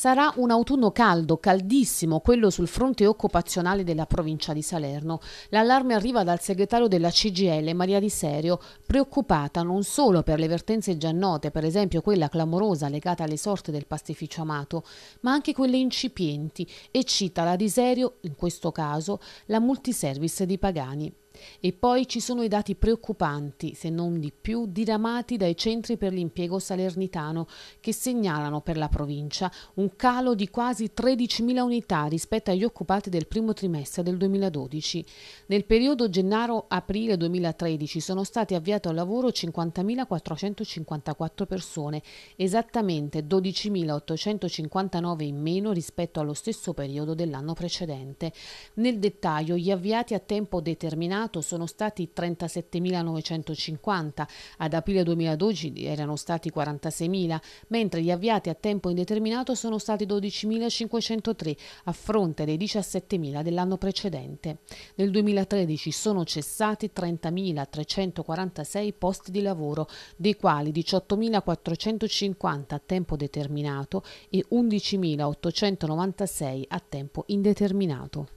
Sarà un autunno caldo, caldissimo, quello sul fronte occupazionale della provincia di Salerno. L'allarme arriva dal segretario della CGL, Maria Di Serio, preoccupata non solo per le vertenze già note, per esempio quella clamorosa legata alle sorte del pastificio amato, ma anche quelle incipienti e cita la Di Serio, in questo caso, la multiservice di Pagani. E poi ci sono i dati preoccupanti, se non di più, diramati dai centri per l'impiego salernitano, che segnalano per la provincia un calo di quasi 13.000 unità rispetto agli occupati del primo trimestre del 2012. Nel periodo gennaio-aprile 2013 sono stati avviati al lavoro 50.454 persone, esattamente 12.859 in meno rispetto allo stesso periodo dell'anno precedente. Nel dettaglio, gli avviati a tempo determinato annullato sono stati 37.950, ad aprile 2012 erano stati 46.000, mentre gli avviati a tempo indeterminato sono stati 12.503 a fronte dei 17.000 dell'anno precedente. Nel 2013 sono cessati 30.346 posti di lavoro, dei quali 18.450 a tempo determinato e 11.896 a tempo indeterminato.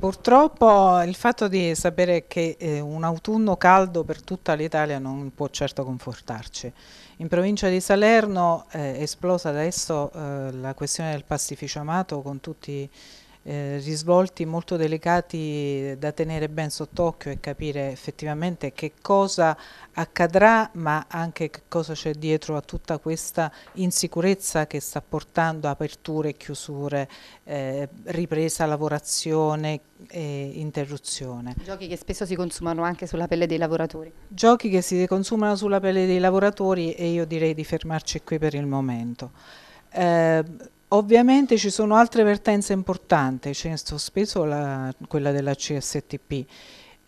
Purtroppo il fatto di sapere che eh, un autunno caldo per tutta l'Italia non può certo confortarci. In provincia di Salerno eh, è eh, esplosa adesso eh, la questione del pastificio amato con tutti eh, risvolti molto delicati da tenere ben sott'occhio e capire effettivamente che cosa accadrà ma anche che cosa c'è dietro a tutta questa insicurezza che sta portando aperture, e chiusure, eh, ripresa, lavorazione e interruzione. Giochi che spesso si consumano anche sulla pelle dei lavoratori. Giochi che si consumano sulla pelle dei lavoratori e io direi di fermarci qui per il momento. Eh, Ovviamente ci sono altre vertenze importanti, c'è in sospeso la, quella della CSTP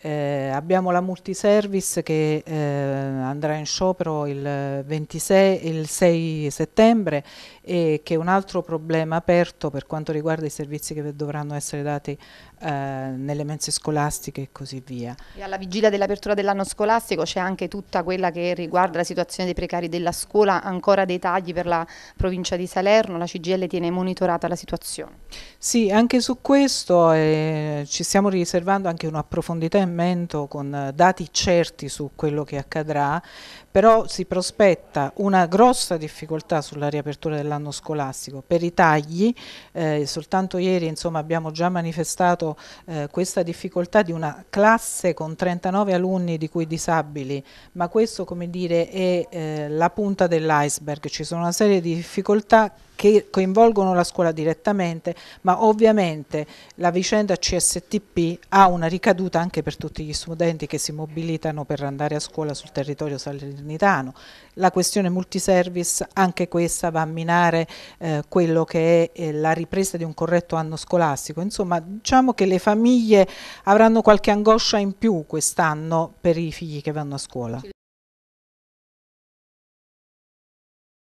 eh, abbiamo la multiservice che eh, andrà in sciopero il 26 il 6 settembre e che è un altro problema aperto per quanto riguarda i servizi che dovranno essere dati eh, nelle mense scolastiche e così via. E alla vigilia dell'apertura dell'anno scolastico c'è anche tutta quella che riguarda la situazione dei precari della scuola, ancora dei tagli per la provincia di Salerno, la CGL tiene monitorata la situazione. Sì, anche su questo eh, ci stiamo riservando anche un approfondimento aggiornamento con eh, dati certi su quello che accadrà, però si prospetta una grossa difficoltà sulla riapertura dell'anno scolastico per i tagli, eh, soltanto ieri insomma, abbiamo già manifestato eh, questa difficoltà di una classe con 39 alunni di cui disabili, ma questo come dire è eh, la punta dell'iceberg, ci sono una serie di difficoltà che coinvolgono la scuola direttamente, ma ovviamente la vicenda CSTP ha una ricaduta anche per tutti gli studenti che si mobilitano per andare a scuola sul territorio salernitano. La questione multiservice, anche questa va a minare eh, quello che è eh, la ripresa di un corretto anno scolastico. Insomma, diciamo che le famiglie avranno qualche angoscia in più quest'anno per i figli che vanno a scuola.